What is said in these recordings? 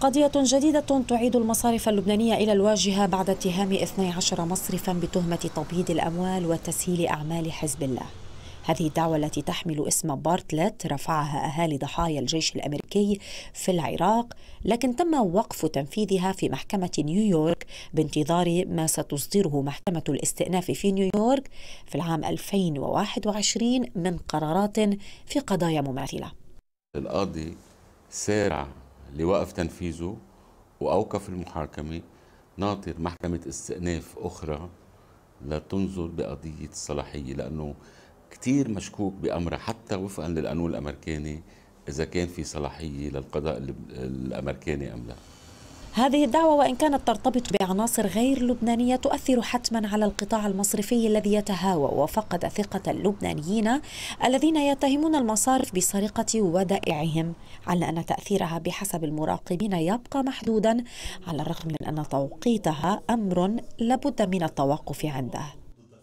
قضية جديدة تعيد المصارف اللبنانية إلى الواجهة بعد اتهام 12 مصرفا بتهمة تبييض الأموال وتسهيل أعمال حزب الله هذه الدعوة التي تحمل اسم بارتلت رفعها أهالي ضحايا الجيش الأمريكي في العراق لكن تم وقف تنفيذها في محكمة نيويورك بانتظار ما ستصدره محكمة الاستئناف في نيويورك في العام 2021 من قرارات في قضايا مماثلة القاضي سارع اللي وقف تنفيذه وأوقف المحاكمة ناطر محكمة استئناف أخرى لتنظر بقضية الصلاحية لأنه كتير مشكوك بأمرها حتى وفقا للقانون الأمريكاني إذا كان في صلاحية للقضاء الأمريكاني أم لا هذه الدعوة وإن كانت ترتبط بعناصر غير لبنانية تؤثر حتما على القطاع المصرفي الذي يتهاوى وفقد ثقة اللبنانيين الذين يتهمون المصارف بسرقة ودائعهم على أن تأثيرها بحسب المراقبين يبقى محدودا على الرغم من أن توقيتها أمر لابد من التوقف عنده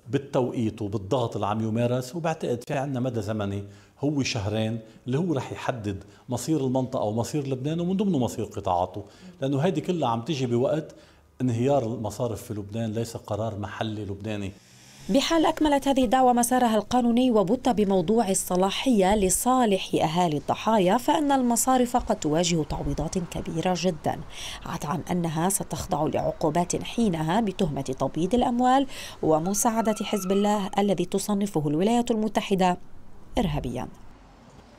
بالتوقيت وبالضغط اللي عم يمارس وبعتقد في عندنا مدى زمني هو شهرين اللي هو رح يحدد مصير المنطقة ومصير لبنان ومن ضمنه مصير قطاعاته لأنه هيدي كلها عم تيجي بوقت انهيار المصارف في لبنان ليس قرار محلي لبناني بحال أكملت هذه الدعوة مسارها القانوني وبت بموضوع الصلاحية لصالح أهالي الضحايا فإن المصارف قد تواجه تعويضات كبيرة جدا عدا عن أنها ستخضع لعقوبات حينها بتهمة تبييض الأموال ومساعدة حزب الله الذي تصنفه الولايات المتحدة إرهابياً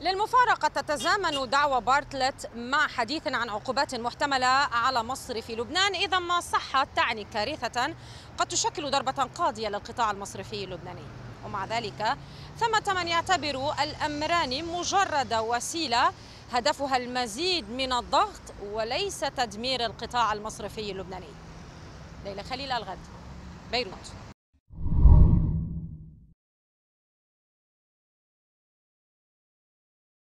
للمفارقة تتزامن دعوى بارتلت مع حديث عن عقوبات محتملة على مصر في لبنان إذا ما صحت تعني كارثة قد تشكل ضربة قاضية للقطاع المصرفي اللبناني ومع ذلك ثمة من يعتبر الأمران مجرد وسيلة هدفها المزيد من الضغط وليس تدمير القطاع المصرفي اللبناني ليلى خليل الغد بيروت